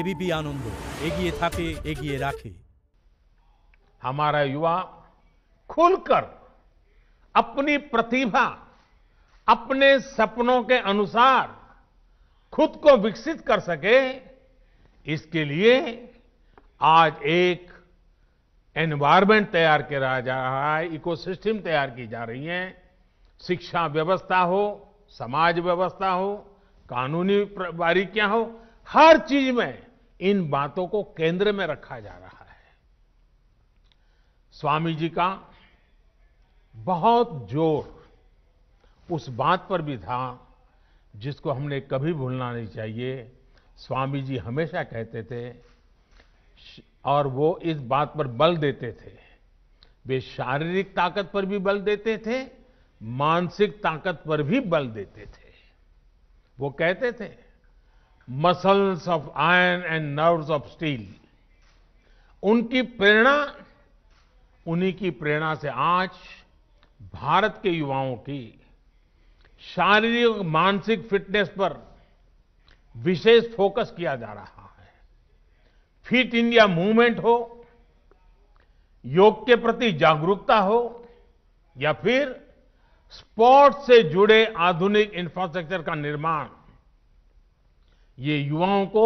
ABP आनंद एगिए থাকে एगिए রাখে हमारा युवा खुलकर अपनी प्रतिभा अपने सपनों के अनुसार खुद को विकसित कर सके इसके लिए आज एक एनवायरमेंट तैयार किया जा रहा है इकोसिस्टम तैयार की जा रही है शिक्षा व्यवस्था हो समाज व्यवस्था हो कानूनी बारीकियां हो हर चीज में इन बातों को केंद्र में रखा जा रहा है स्वामी जी का बहुत जोर उस बात पर भी था जिसको हमने कभी भूलना नहीं चाहिए स्वामी जी हमेशा कहते थे और वो इस बात पर बल देते थे वे शारीरिक ताकत पर भी बल देते थे मानसिक ताकत पर भी बल देते थे वो कहते थे muscles of iron and nerves of steel उनकी प्रेरणा उन्हीं की प्रेरणा से आज भारत के युवाओं की शारीरिक मानसिक फिटनेस पर विशेष फोकस किया जा रहा है फिट इंडिया मूवमेंट हो योग के प्रति जागरूकता हो या फिर स्पोर्ट्स से जुड़े आधुनिक इंफ्रास्ट्रक्चर का निर्माण ये युवाओं को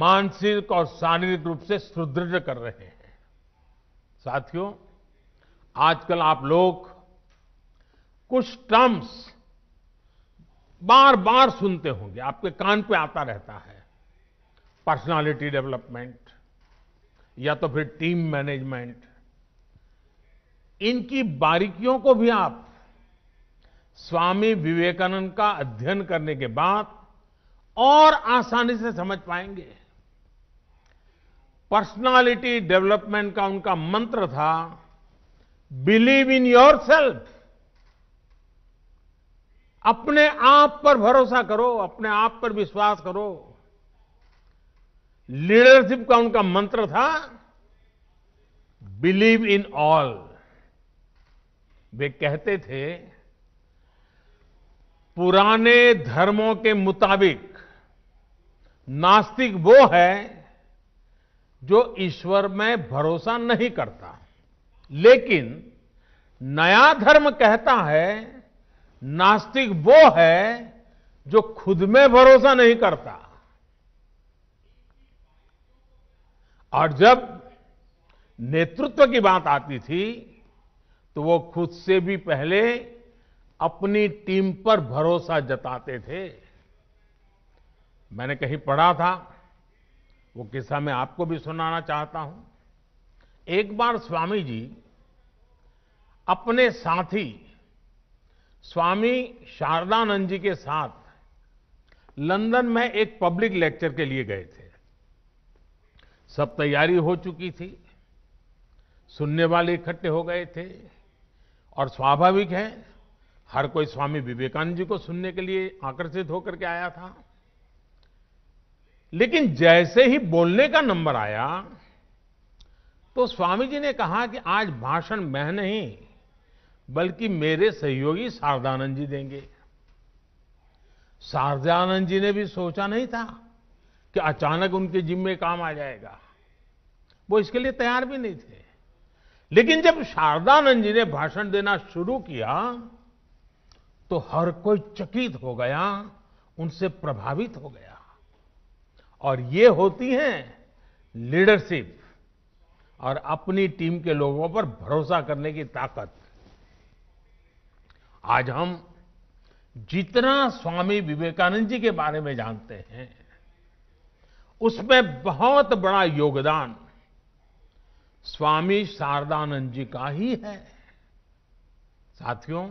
मानसिक और शारीरिक रूप से सुदृढ़ कर रहे हैं साथियों आजकल आप लोग कुछ टर्म्स बार बार सुनते होंगे आपके कान पे आता रहता है पर्सनालिटी डेवलपमेंट या तो फिर टीम मैनेजमेंट इनकी बारीकियों को भी आप स्वामी विवेकानंद का अध्ययन करने के बाद और आसानी से समझ पाएंगे पर्सनालिटी डेवलपमेंट का उनका मंत्र था बिलीव इन योर सेल्फ अपने आप पर भरोसा करो अपने आप पर विश्वास करो लीडरशिप का उनका मंत्र था बिलीव इन ऑल वे कहते थे पुराने धर्मों के मुताबिक नास्तिक वो है जो ईश्वर में भरोसा नहीं करता लेकिन नया धर्म कहता है नास्तिक वो है जो खुद में भरोसा नहीं करता और जब नेतृत्व की बात आती थी तो वो खुद से भी पहले अपनी टीम पर भरोसा जताते थे मैंने कहीं पढ़ा था वो किस्सा मैं आपको भी सुनाना चाहता हूं एक बार स्वामी जी अपने साथी स्वामी शारदानंद जी के साथ लंदन में एक पब्लिक लेक्चर के लिए गए थे सब तैयारी हो चुकी थी सुनने वाले इकट्ठे हो गए थे और स्वाभाविक है हर कोई स्वामी विवेकानंद जी को सुनने के लिए आकर्षित होकर के आया था लेकिन जैसे ही बोलने का नंबर आया तो स्वामी जी ने कहा कि आज भाषण मैं नहीं बल्कि मेरे सहयोगी शारदानंद जी देंगे शारदानंद जी ने भी सोचा नहीं था कि अचानक उनके जिम्मे काम आ जाएगा वो इसके लिए तैयार भी नहीं थे लेकिन जब शारदानंद जी ने भाषण देना शुरू किया तो हर कोई चकित हो गया उनसे प्रभावित हो गया और ये होती हैं लीडरशिप और अपनी टीम के लोगों पर भरोसा करने की ताकत आज हम जितना स्वामी विवेकानंद जी के बारे में जानते हैं उसमें बहुत बड़ा योगदान स्वामी शारदानंद जी का ही है साथियों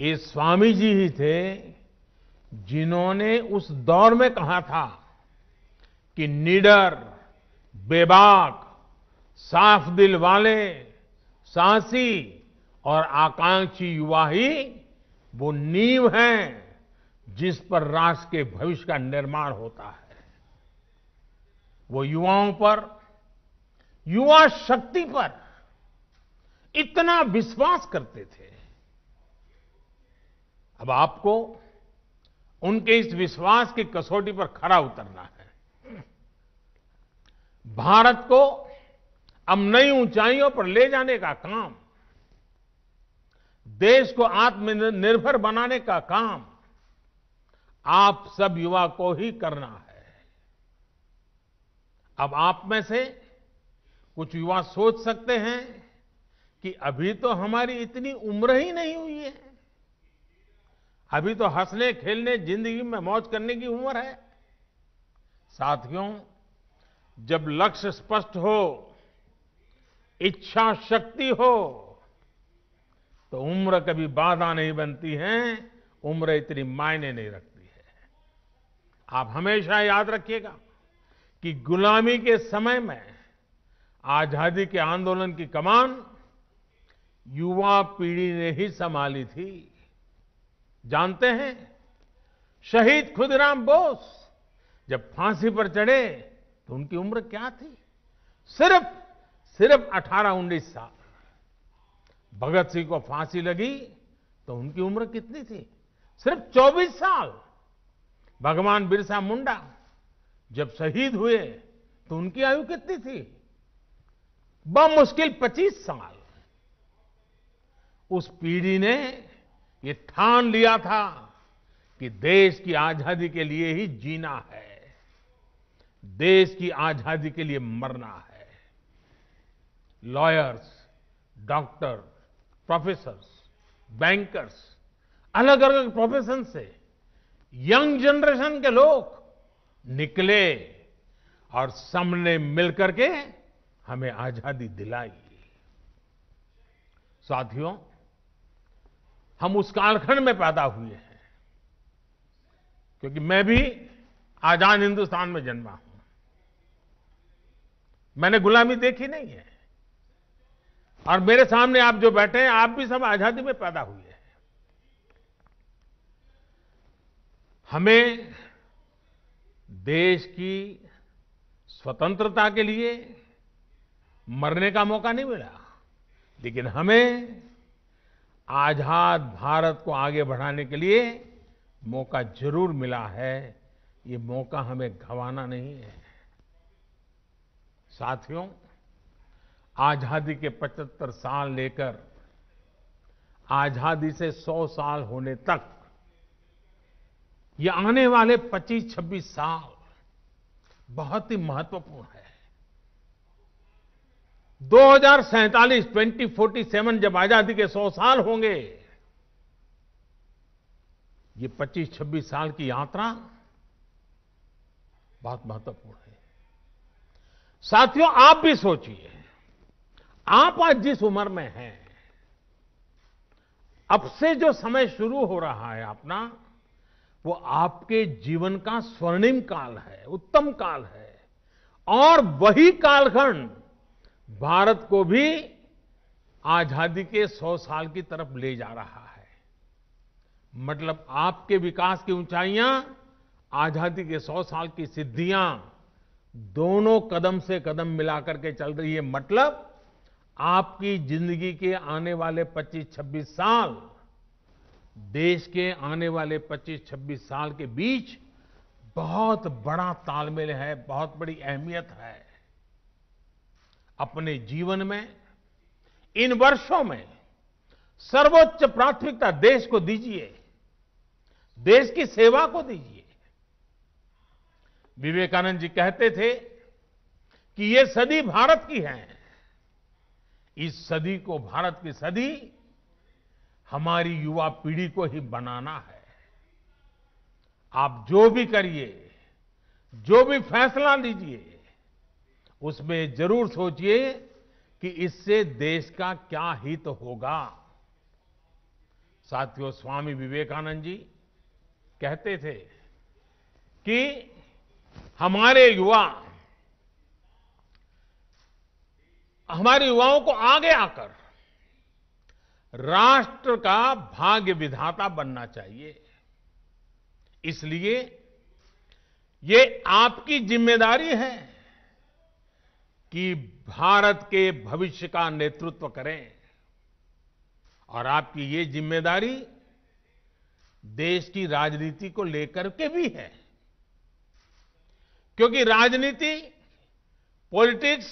ये स्वामी जी ही थे जिन्होंने उस दौर में कहा था कि निडर बेबाक साफ दिल वाले साहसी और आकांक्षी युवा ही वो नींव है जिस पर राष्ट्र के भविष्य का निर्माण होता है वो युवाओं पर युवा शक्ति पर इतना विश्वास करते थे अब आपको उनके इस विश्वास की कसौटी पर खरा उतरना है भारत को अब नई ऊंचाइयों पर ले जाने का काम देश को आत्मनिर्भर बनाने का काम आप सब युवा को ही करना है अब आप में से कुछ युवा सोच सकते हैं कि अभी तो हमारी इतनी उम्र ही नहीं हुई है अभी तो हंसने खेलने जिंदगी में मौज करने की उम्र है साथियों जब लक्ष्य स्पष्ट हो इच्छा शक्ति हो तो उम्र कभी बाधा नहीं बनती है उम्र इतनी मायने नहीं रखती है आप हमेशा याद रखिएगा कि गुलामी के समय में आजादी के आंदोलन की कमान युवा पीढ़ी ने ही संभाली थी जानते हैं शहीद खुदराम बोस जब फांसी पर चढ़े तो उनकी उम्र क्या थी सिर्फ सिर्फ 18 उन्नीस साल भगत सिंह को फांसी लगी तो उनकी उम्र कितनी थी सिर्फ 24 साल भगवान बिरसा मुंडा जब शहीद हुए तो उनकी आयु कितनी थी बमुश्किल 25 साल उस पीढ़ी ने ये ठान लिया था कि देश की आजादी के लिए ही जीना है देश की आजादी के लिए मरना है लॉयर्स डॉक्टर प्रोफेसर्स बैंकर्स अलग अलग प्रोफेशन से यंग जनरेशन के लोग निकले और सबने मिलकर के हमें आजादी दिलाई साथियों हम उस कालखंड में पैदा हुए हैं क्योंकि मैं भी आजाद हिंदुस्तान में जन्मा हूं मैंने गुलामी देखी नहीं है और मेरे सामने आप जो बैठे हैं आप भी सब आजादी में पैदा हुए हैं हमें देश की स्वतंत्रता के लिए मरने का मौका नहीं मिला लेकिन हमें आजाद भारत को आगे बढ़ाने के लिए मौका जरूर मिला है ये मौका हमें गंवाना नहीं है साथियों आज़ादी के 75 साल लेकर आज़ादी से 100 साल होने तक ये आने वाले 25-26 साल बहुत ही महत्वपूर्ण है 2047 2047 जब आज़ादी के 100 साल होंगे ये 25-26 साल की यात्रा बहुत महत्वपूर्ण है साथियों आप भी सोचिए आप आज जिस उम्र में हैं अब से जो समय शुरू हो रहा है अपना वो आपके जीवन का स्वर्णिम काल है उत्तम काल है और वही कालखंड भारत को भी आजादी के सौ साल की तरफ ले जा रहा है मतलब आपके विकास की ऊंचाइयां आजादी के सौ साल की सिद्धियां दोनों कदम से कदम मिलाकर के चल रही है मतलब आपकी जिंदगी के आने वाले 25-26 साल देश के आने वाले 25-26 साल के बीच बहुत बड़ा तालमेल है बहुत बड़ी अहमियत है अपने जीवन में इन वर्षों में सर्वोच्च प्राथमिकता देश को दीजिए देश की सेवा को दीजिए विवेकानंद जी कहते थे कि ये सदी भारत की है इस सदी को भारत की सदी हमारी युवा पीढ़ी को ही बनाना है आप जो भी करिए जो भी फैसला लीजिए उसमें जरूर सोचिए कि इससे देश का क्या हित तो होगा साथियों स्वामी विवेकानंद जी कहते थे कि हमारे युवा हमारे युवाओं को आगे आकर राष्ट्र का भाग्य विधाता बनना चाहिए इसलिए ये आपकी जिम्मेदारी है कि भारत के भविष्य का नेतृत्व करें और आपकी ये जिम्मेदारी देश की राजनीति को लेकर के भी है क्योंकि राजनीति पॉलिटिक्स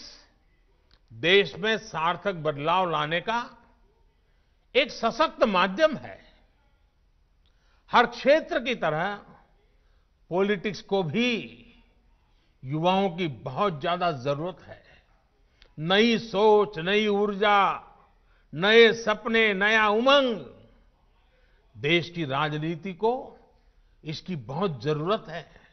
देश में सार्थक बदलाव लाने का एक सशक्त माध्यम है हर क्षेत्र की तरह पॉलिटिक्स को भी युवाओं की बहुत ज्यादा जरूरत है नई सोच नई ऊर्जा नए सपने नया उमंग देश की राजनीति को इसकी बहुत जरूरत है